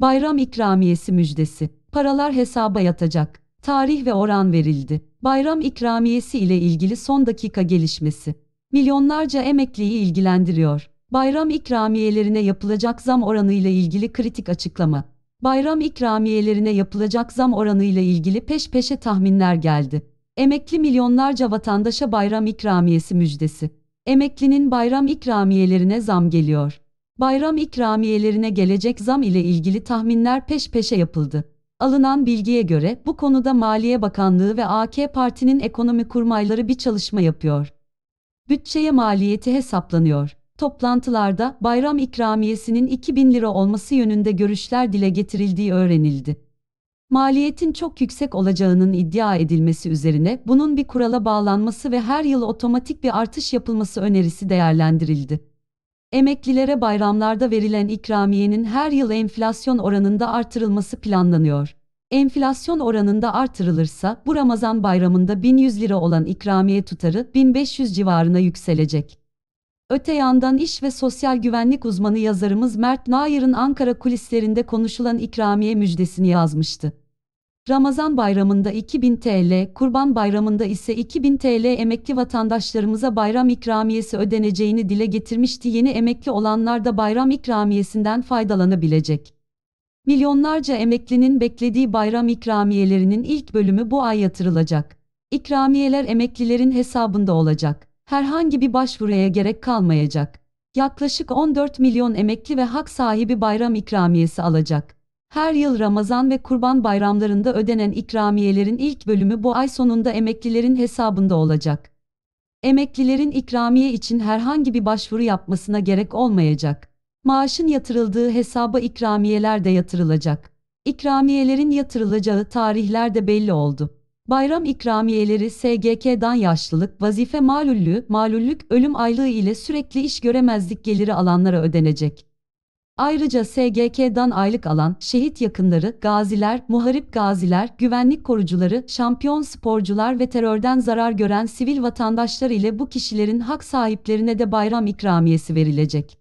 Bayram ikramiyesi müjdesi. Paralar hesaba yatacak. Tarih ve oran verildi. Bayram ikramiyesi ile ilgili son dakika gelişmesi. Milyonlarca emekliyi ilgilendiriyor. Bayram ikramiyelerine yapılacak zam oranı ile ilgili kritik açıklama. Bayram ikramiyelerine yapılacak zam oranı ile ilgili peş peşe tahminler geldi. Emekli milyonlarca vatandaşa bayram ikramiyesi müjdesi. Emeklinin bayram ikramiyelerine zam geliyor. Bayram ikramiyelerine gelecek zam ile ilgili tahminler peş peşe yapıldı. Alınan bilgiye göre bu konuda Maliye Bakanlığı ve AK Parti'nin ekonomi kurmayları bir çalışma yapıyor. Bütçeye maliyeti hesaplanıyor. Toplantılarda bayram ikramiyesinin 2000 lira olması yönünde görüşler dile getirildiği öğrenildi. Maliyetin çok yüksek olacağının iddia edilmesi üzerine bunun bir kurala bağlanması ve her yıl otomatik bir artış yapılması önerisi değerlendirildi emeklilere bayramlarda verilen ikramiyenin her yıl enflasyon oranında artırılması planlanıyor. Enflasyon oranında artırılırsa bu Ramazan bayramında 1100 lira olan ikramiye tutarı 1500 civarına yükselecek. Öte yandan iş ve sosyal güvenlik uzmanı yazarımız Mert Nair'in Ankara kulislerinde konuşulan ikramiye müjdesini yazmıştı. Ramazan bayramında 2000 TL, Kurban bayramında ise 2000 TL emekli vatandaşlarımıza bayram ikramiyesi ödeneceğini dile getirmişti. Yeni emekli olanlar da bayram ikramiyesinden faydalanabilecek. Milyonlarca emeklinin beklediği bayram ikramiyelerinin ilk bölümü bu ay yatırılacak. İkramiyeler emeklilerin hesabında olacak. Herhangi bir başvuruya gerek kalmayacak. Yaklaşık 14 milyon emekli ve hak sahibi bayram ikramiyesi alacak. Her yıl Ramazan ve Kurban bayramlarında ödenen ikramiyelerin ilk bölümü bu ay sonunda emeklilerin hesabında olacak. Emeklilerin ikramiye için herhangi bir başvuru yapmasına gerek olmayacak. Maaşın yatırıldığı hesaba ikramiyeler de yatırılacak. İkramiyelerin yatırılacağı tarihler de belli oldu. Bayram ikramiyeleri SGK'dan yaşlılık, vazife malullüğü, malullük, ölüm aylığı ile sürekli iş göremezlik geliri alanlara ödenecek. Ayrıca SGK'dan aylık alan şehit yakınları, gaziler, muharip gaziler, güvenlik korucuları, şampiyon sporcular ve terörden zarar gören sivil vatandaşlar ile bu kişilerin hak sahiplerine de bayram ikramiyesi verilecek.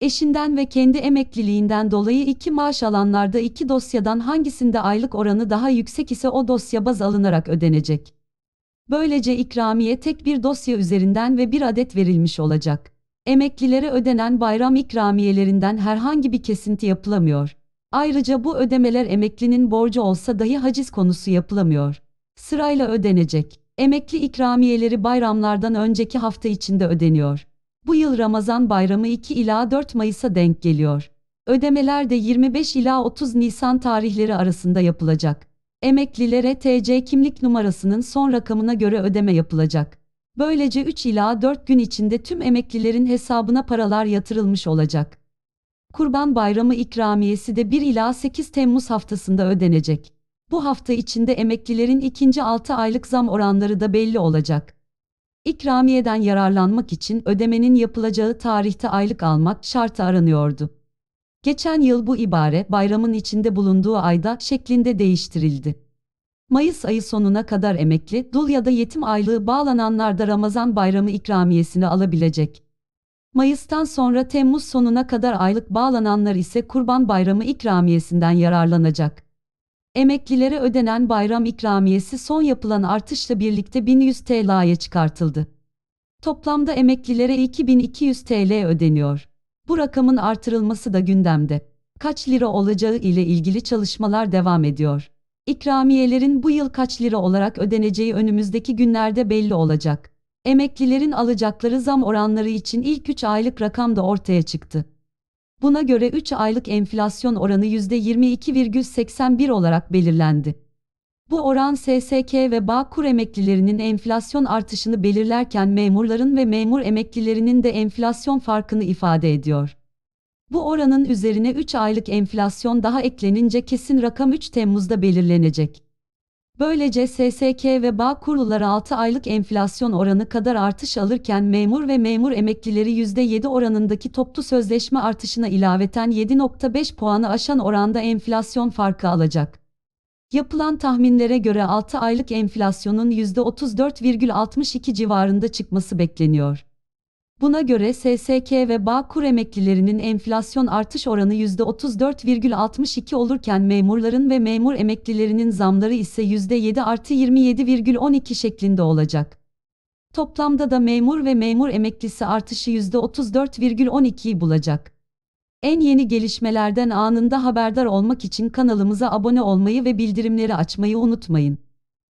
Eşinden ve kendi emekliliğinden dolayı iki maaş alanlarda iki dosyadan hangisinde aylık oranı daha yüksek ise o dosya baz alınarak ödenecek. Böylece ikramiye tek bir dosya üzerinden ve bir adet verilmiş olacak. Emeklilere ödenen bayram ikramiyelerinden herhangi bir kesinti yapılamıyor. Ayrıca bu ödemeler emeklinin borcu olsa dahi haciz konusu yapılamıyor. Sırayla ödenecek. Emekli ikramiyeleri bayramlardan önceki hafta içinde ödeniyor. Bu yıl Ramazan bayramı 2 ila 4 Mayıs'a denk geliyor. Ödemeler de 25 ila 30 Nisan tarihleri arasında yapılacak. Emeklilere TC kimlik numarasının son rakamına göre ödeme yapılacak. Böylece 3 ila 4 gün içinde tüm emeklilerin hesabına paralar yatırılmış olacak. Kurban Bayramı ikramiyesi de 1 ila 8 Temmuz haftasında ödenecek. Bu hafta içinde emeklilerin ikinci 6 aylık zam oranları da belli olacak. İkramiyeden yararlanmak için ödemenin yapılacağı tarihte aylık almak şartı aranıyordu. Geçen yıl bu ibare bayramın içinde bulunduğu ayda şeklinde değiştirildi. Mayıs ayı sonuna kadar emekli, dul ya da yetim aylığı bağlananlar da Ramazan bayramı ikramiyesini alabilecek. Mayıs'tan sonra Temmuz sonuna kadar aylık bağlananlar ise Kurban Bayramı ikramiyesinden yararlanacak. Emeklilere ödenen bayram ikramiyesi son yapılan artışla birlikte 1100 TL'ye çıkartıldı. Toplamda emeklilere 2200 TL ödeniyor. Bu rakamın artırılması da gündemde. Kaç lira olacağı ile ilgili çalışmalar devam ediyor. İkramiyelerin bu yıl kaç lira olarak ödeneceği önümüzdeki günlerde belli olacak. Emeklilerin alacakları zam oranları için ilk 3 aylık rakam da ortaya çıktı. Buna göre 3 aylık enflasyon oranı %22,81 olarak belirlendi. Bu oran SSK ve Bağkur emeklilerinin enflasyon artışını belirlerken memurların ve memur emeklilerinin de enflasyon farkını ifade ediyor. Bu oranın üzerine 3 aylık enflasyon daha eklenince kesin rakam 3 Temmuz'da belirlenecek. Böylece SSK ve bağ kurulları 6 aylık enflasyon oranı kadar artış alırken memur ve memur emeklileri %7 oranındaki toplu sözleşme artışına ilaveten 7.5 puanı aşan oranda enflasyon farkı alacak. Yapılan tahminlere göre 6 aylık enflasyonun %34,62 civarında çıkması bekleniyor. Buna göre SSK ve Bağkur emeklilerinin enflasyon artış oranı %34,62 olurken memurların ve memur emeklilerinin zamları ise %7 artı 27,12 şeklinde olacak. Toplamda da memur ve memur emeklisi artışı %34,12'yi bulacak. En yeni gelişmelerden anında haberdar olmak için kanalımıza abone olmayı ve bildirimleri açmayı unutmayın.